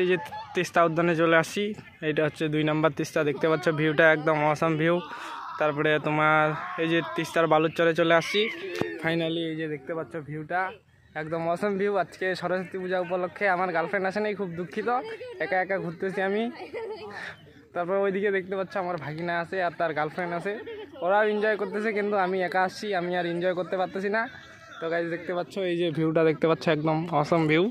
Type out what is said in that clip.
এই যে তিস্তা উদ্যানে চলে আসি এটা হচ্ছে দুই নাম্বার তিস্তা দেখতে পাচ্ছ ভিউটা একদম অসম ভিউ তারপরে তোমার এই যে তিস্তার চরে চলে আসছি ফাইনালি এই যে দেখতে পাচ্ছ ভিউটা একদম অসম ভিউ আজকে সরস্বতী পূজা উপলক্ষে আমার গার্লফ্রেন্ড আসে নাই খুব দুঃখিত একা একা ঘুরতেছি আমি তারপর ওইদিকে দেখতে পাচ্ছ আমার ভাগিনা আছে আর তার গার্লফ্রেন্ড আছে ওরাও এনজয় করতেছে কিন্তু আমি একা আসছি আমি আর এনজয় করতে পারতেছি না তো গাইজ দেখতে পাচ্ছ এই যে ভিউটা দেখতে পাচ্ছ একদম অসম ভিউ